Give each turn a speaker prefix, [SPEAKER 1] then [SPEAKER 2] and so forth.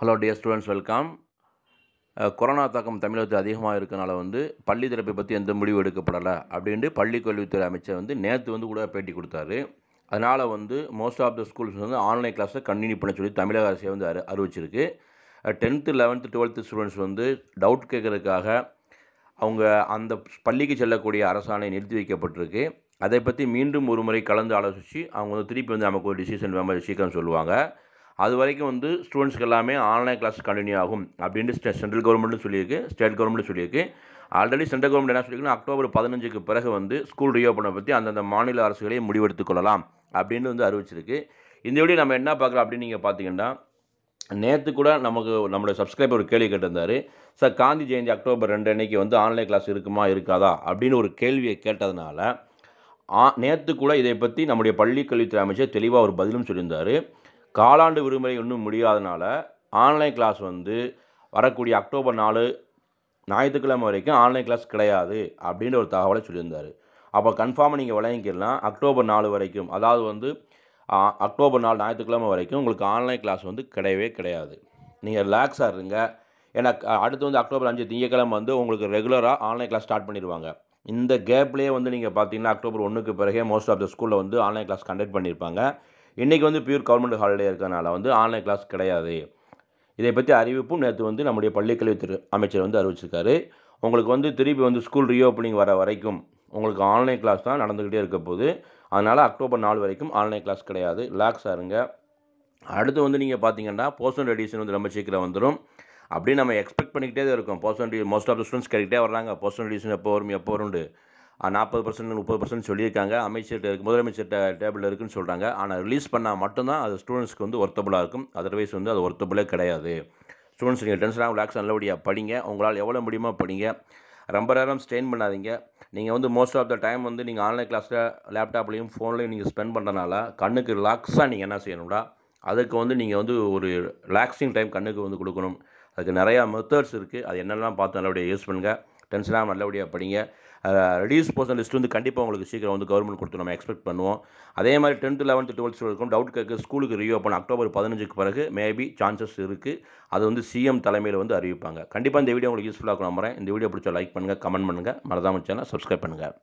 [SPEAKER 1] hello dear students welcome corona தாக்கம் தமிழகத்தில் அதிகமாக இருக்கனால வந்து பள்ளி திறப்பை பற்றி எந்த முடிவு எடுக்கப்படலை அப்படின்ட்டு பள்ளி கல்வித்துறை அமைச்சர் வந்து நேற்று வந்து கூட பேட்டி கொடுத்தாரு அதனால் வந்து மோஸ்ட் ஆஃப் த ஸ்கூல்ஸ் வந்து ஆன்லைன் கிளாஸை கண்டினியூ பண்ண சொல்லி தமிழக அரசே வந்து அறி அறிவிச்சிருக்கு டென்த்து லெவன்த்து டுவெல்த்து ஸ்டூடெண்ட்ஸ் வந்து டவுட் கேட்குறதுக்காக அவங்க அந்த பள்ளிக்கு செல்லக்கூடிய அரசாணை நிறுத்தி வைக்கப்பட்டிருக்கு அதை பற்றி மீண்டும் ஒரு முறை கலந்து ஆலோசித்து அவங்க வந்து திருப்பி வந்து நமக்கு ஒரு டிசிஷன் வேம்பர் சீக்கிரம் சொல்லுவாங்க அது வரைக்கும் வந்து ஸ்டூடெண்ட்ஸ்க்கு எல்லாமே ஆன்லைன் கிளாஸ் கண்டினியூ ஆகும் அப்படின்ட்டு சென்ட்ரல் கவர்மெண்ட்டும் சொல்லியிருக்கு ஸ்டேட் கவர்மெண்ட்டும் சொல்லியிருக்கு ஆல்ரெடி சென்ட்ரல் கவர்மெண்ட் என்ன சொல்லியிருக்குன்னா அக்டோபர் பதினஞ்சுக்கு பிறகு வந்து ஸ்கூல் ரீஓப்பனை பற்றி அந்தந்த மாநில அரசுகளையும் முடிவெடுத்துக்கொள்ளலாம் கொள்ளலாம் அப்படின்னு வந்து அறிவிச்சிருக்கு இந்த வழி நம்ம என்ன பார்க்குறோம் அப்படின்னு நீங்கள் பார்த்தீங்கன்னா நேற்று கூட நமக்கு நம்மளோட சப்ஸ்கிரைபர் ஒரு கேள்வி கேட்டிருந்தார் சார் காந்தி ஜெயந்தி அக்டோபர் ரெண்டு அன்னைக்கு வந்து ஆன்லைன் கிளாஸ் இருக்குமா இருக்காதா அப்படின்னு ஒரு கேள்வியை கேட்டதுனால நேற்று கூட இதை பற்றி நம்முடைய பள்ளி கல்வித்துறை அமைச்சர் தெளிவாக ஒரு பதிலும் சொல்லியிருந்தார் காலாண்டு விடுமுறை இன்னும் முடியாதனால ஆன்லைன் கிளாஸ் வந்து வரக்கூடிய அக்டோபர் நாலு ஞாயிற்றுக்கிழமை வரைக்கும் ஆன்லைன் கிளாஸ் கிடையாது அப்படின்ற ஒரு தகவலை சொல்லியிருந்தார் அப்போ கன்ஃபார்மாக நீங்கள் விளங்கிக்கலாம் அக்டோபர் நாலு வரைக்கும் அதாவது வந்து அக்டோபர் நாலு ஞாயிற்றுக்கிழமை வரைக்கும் உங்களுக்கு ஆன்லைன் கிளாஸ் வந்து கிடையவே கிடையாது நீங்கள் ரிலாக்ஸாக இருங்க ஏன்னா அடுத்து வந்து அக்டோபர் அஞ்சு திங்கக்கிழமை வந்து உங்களுக்கு ரெகுலராக ஆன்லைன் கிளாஸ் ஸ்டார்ட் பண்ணிடுவாங்க இந்த கேப்லேயே வந்து நீங்கள் பார்த்தீங்கன்னா அக்டோபர் ஒன்றுக்கு பிறகே மோஸ்ட் ஆஃப் த ஸ்கூலில் வந்து ஆன்லைன் கிளாஸ் கண்டக்ட் பண்ணியிருப்பாங்க இன்றைக்கி வந்து பியூர் கவர்மெண்ட் ஹாலிடே இருக்கிறனால வந்து ஆன்லைன் கிளாஸ் கிடையாது இதை பற்றி அறிவிப்பும் நேற்று வந்து நம்முடைய பள்ளிக்கல்வித்துறை அமைச்சர் வந்து அறிவிச்சிருக்காரு உங்களுக்கு வந்து திருப்பி வந்து ஸ்கூல் ரீஓப்பனிங் வர வரைக்கும் உங்களுக்கு ஆன்லைன் கிளாஸ் தான் நடந்துக்கிட்டே இருக்க போது அதனால் அக்டோபர் நாலு வரைக்கும் ஆன்லைன் கிளாஸ் கிடையாது ரிலாக்ஸ் ஆருங்க அடுத்து வந்து நீங்கள் பார்த்தீங்கன்னா போஸ்டன் ரெடியூஷன் வந்து ரொம்ப சீக்கிரம் வந்துடும் அப்படியே நம்ம எக்ஸ்பெக்ட் பண்ணிக்கிட்டே தான் இருக்கும் போஸ்டன் மோஸ்ட் ஆஃப் த ஸ்டூடெண்ட்ஸ் கேட்டுக்கிட்டே வர்றாங்க போஸ்டன் ரெடியூஷன் எப்போ வரும் எப்போ வரும்னு நாற்பது பர்சன்ட் முப்பது பர்சன்ட் சொல்லியிருக்காங்க அமைச்சர் முதலமைச்சர் டேபிளில் இருக்குன்னு சொல்கிறாங்க ஆனால் ரிலீஸ் பண்ணால் மட்டும்தான் அது ஸ்டூடெண்ட்ஸ்க்கு வந்து ஒர்த்தபுளாக இருக்கும் அதர்வைஸ் வந்து அது ஒர்த்தபுளே கிடையாது ஸ்டூடெண்ட்ஸ் நீங்கள் டென்ஷனாக ரிலாக்ஸ் நல்லபடியாக படிங்க உங்களால் எவ்வளோ முடியுமோ படிங்க ரொம்ப நேரம் ஸ்ட்ரெயின் பண்ணாதீங்க நீங்கள் வந்து மோஸ்ட் ஆஃப் த டைம் வந்து நீங்கள் ஆன்லைன் கிளாஸில் லேப்டாப்லேயும் ஃபோன்லேயும் நீங்கள் ஸ்பெண்ட் பண்ணுறனால கண்ணுக்கு ரிலாக்ஸாக நீங்கள் என்ன செய்யணும்டா அதுக்கு வந்து நீங்கள் வந்து ஒரு ரிலாக்ஸிங் டைம் கண்ணுக்கு வந்து கொடுக்கணும் அதுக்கு நிறையா மெத்தட்ஸ் இருக்குது அது என்னெல்லாம் பார்த்து நல்லபடியாக யூஸ் பண்ணுங்கள் டென்ஷனாக நல்லபடியாக படிங்க ரெடியூஸ் போர்ஷன் லிஸ்ட் வந்து கண்டிப்பாக உங்களுக்கு சீக்கிரம் வந்து கவர்மெண்ட் கொடுத்து நம்ம எக்ஸ்பெக்ட் பண்ணுவோம் அதே மாதிரி டென்த் லெவன்த் டுவெல்த் இருக்கும் டவுட் கேட்க ஸ்கூலுக்கு பண்ண அக்டோபர் பதினஞ்சுக்கு பிறகு மேபி சான்சஸ் இருக்குது அது வந்து சிஎம் தலைமையில் வந்து அறிவிப்பாங்க கண்டிப்பாக இந்த வீடியோ உங்களுக்கு யூஸ்ஃபுல்லாக நம்புறேன் இந்த வீடியோ பிடிச்ச லைக் பண்ணுங்கள் கமெண்ட் பண்ணுங்கள் மறதாமல் சேனல் சப்ஸ்கிரைப் பண்ணுங்கள்